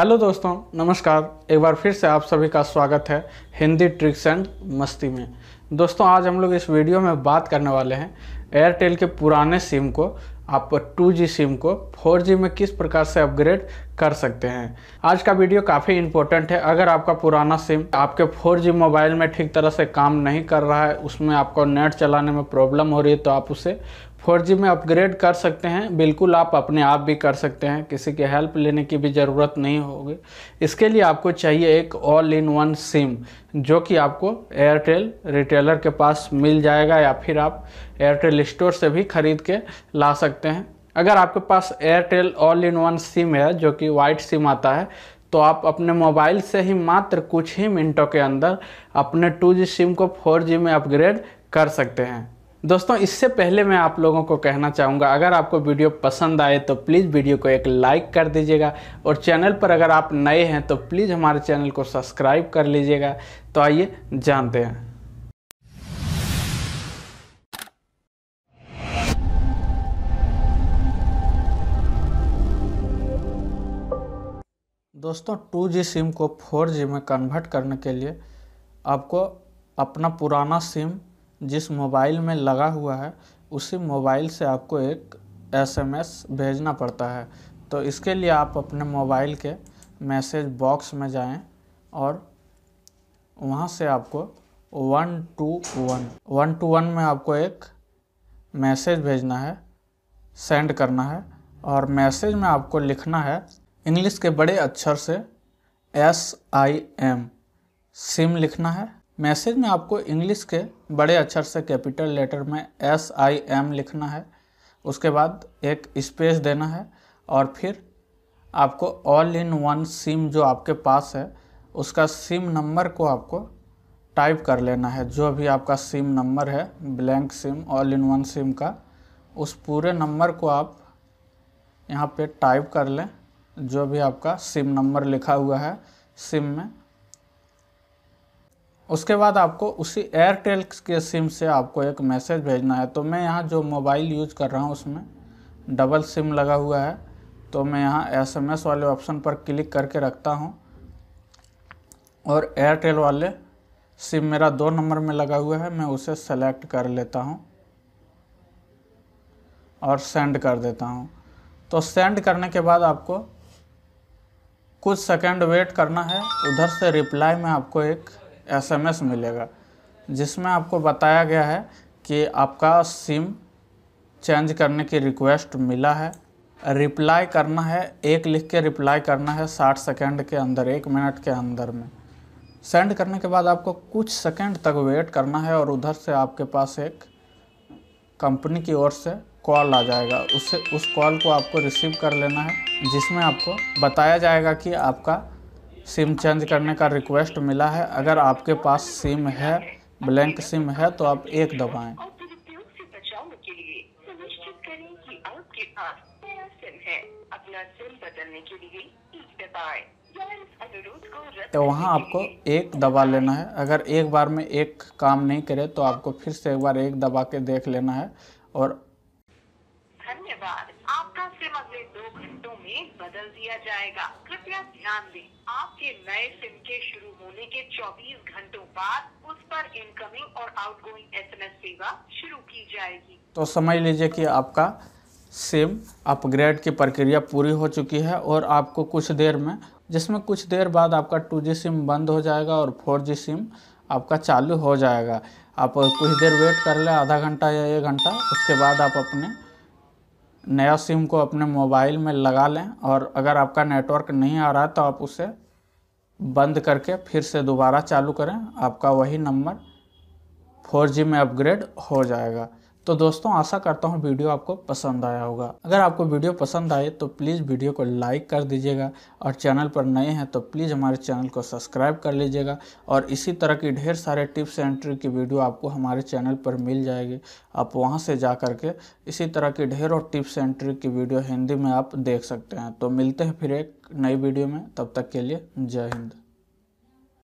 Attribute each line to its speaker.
Speaker 1: Hello दोस्तों नमस्कार एक बार फिर से आप सभी का स्वागत है हिंदी ट्रिक्स एंड मस्ती में दोस्तों आज हम लोग इस वीडियो में बात करने वाले हैं एयरटेल के पुराने सिम को आप 2G सिम को 4G में किस प्रकार से अपग्रेड कर सकते हैं आज का वीडियो काफ़ी इंपॉर्टेंट है अगर आपका पुराना सिम आपके 4G मोबाइल में ठीक तरह से काम नहीं कर रहा है उसमें आपको नेट चलाने में प्रॉब्लम हो रही है तो आप उसे फोर जी में अपग्रेड कर सकते हैं बिल्कुल आप अपने आप भी कर सकते हैं किसी की हेल्प लेने की भी ज़रूरत नहीं होगी इसके लिए आपको चाहिए एक ऑल इन वन सिम जो कि आपको एयरटेल रिटेलर के पास मिल जाएगा या फिर आप एयरटेल स्टोर से भी ख़रीद के ला सकते हैं अगर आपके पास Airtel all in one SIM है जो कि वाइट सिम आता है तो आप अपने मोबाइल से ही मात्र कुछ ही मिनटों के अंदर अपने टू सिम को फोर में अपग्रेड कर सकते हैं दोस्तों इससे पहले मैं आप लोगों को कहना चाहूँगा अगर आपको वीडियो पसंद आए तो प्लीज़ वीडियो को एक लाइक कर दीजिएगा और चैनल पर अगर आप नए हैं तो प्लीज़ हमारे चैनल को सब्सक्राइब कर लीजिएगा तो आइए जानते हैं दोस्तों 2G सिम को 4G में कन्वर्ट करने के लिए आपको अपना पुराना सिम जिस मोबाइल में लगा हुआ है उसी मोबाइल से आपको एक एसएमएस भेजना पड़ता है तो इसके लिए आप अपने मोबाइल के मैसेज बॉक्स में जाएं और वहाँ से आपको one two one one two one में आपको एक मैसेज भेजना है सेंड करना है और मैसेज में आपको लिखना है इंग्लिश के बड़े अक्षर से एस आई एम सिम लिखना है मैसेज में आपको इंग्लिश के बड़े अक्षर से कैपिटल लेटर में एस आई एम लिखना है उसके बाद एक स्पेस देना है और फिर आपको ऑल इन वन सिम जो आपके पास है उसका सिम नंबर को आपको टाइप कर लेना है जो भी आपका सिम नंबर है blank SIM all in one SIM का उस पूरे नंबर को आप यहाँ पे टाइप कर लें जो भी आपका सिम नंबर लिखा हुआ है सिम में उसके बाद आपको उसी एयरटेल के सिम से आपको एक मैसेज भेजना है तो मैं यहाँ जो मोबाइल यूज कर रहा हूँ उसमें डबल सिम लगा हुआ है तो मैं यहाँ एसएमएस वाले ऑप्शन पर क्लिक करके रखता हूँ और एयरटेल वाले सिम मेरा दो नंबर में लगा हुआ है मैं उसे सेलेक्ट कर लेता हूँ और सेंड कर देता हूँ तो सेंड करने के बाद आपको कुछ सेकंड वेट करना है उधर से रिप्लाई में आपको एक एसएमएस मिलेगा जिसमें आपको बताया गया है कि आपका सिम चेंज करने की रिक्वेस्ट मिला है रिप्लाई करना है एक लिख के रिप्लाई करना है साठ सेकेंड के अंदर एक मिनट के अंदर में सेंड करने के बाद आपको कुछ सेकेंड तक वेट करना है और उधर से आपके पास एक कंपनी की ओर से कॉल आ जाएगा उससे उस कॉल को आपको रिसीव कर लेना है जिसमें आपको बताया जाएगा कि आपका सिम चेंज करने का रिक्वेस्ट मिला है अगर आपके पास सिम है ब्लैंक सिम है तो आप एक दबाएं। तो वहाँ आपको एक दबा लेना है अगर एक बार में एक काम नहीं करे तो आपको फिर से एक बार एक दबा के देख लेना है और धन्यवाद आपका सिम अगले दो घंटों में बदल दिया जाएगा कृपया ध्यान दें आपके नए सिम के शुरू होने के 24 घंटों बाद उस पर इनकमिंग और आउटगोइंग एसएमएस सेवा शुरू की जाएगी तो समझ लीजिए कि आपका सिम अपग्रेड की प्रक्रिया पूरी हो चुकी है और आपको कुछ देर में जिसमें कुछ देर बाद आपका 2G सिम बंद हो जाएगा और 4G सिम आपका चालू हो जाएगा आप कुछ देर वेट कर ले आधा घंटा या एक घंटा उसके बाद आप अपने नया सिम को अपने मोबाइल में लगा लें और अगर आपका नेटवर्क नहीं आ रहा तो आप उसे बंद करके फिर से दोबारा चालू करें आपका वही नंबर फोर जी में अपग्रेड हो जाएगा तो दोस्तों आशा करता हूँ वीडियो आपको पसंद आया होगा अगर आपको वीडियो पसंद आए तो प्लीज़ वीडियो को लाइक कर दीजिएगा और चैनल पर नए हैं तो प्लीज़ हमारे चैनल को सब्सक्राइब कर लीजिएगा और इसी तरह की ढेर सारे टिप्स एंड ट्रिक की वीडियो आपको हमारे चैनल पर मिल जाएगी आप वहाँ से जा कर के इसी तरह की ढेर और टिप्स एंड ट्रिक की वीडियो हिंदी में आप देख सकते हैं तो मिलते हैं फिर एक नई वीडियो में तब तक के लिए जय हिंद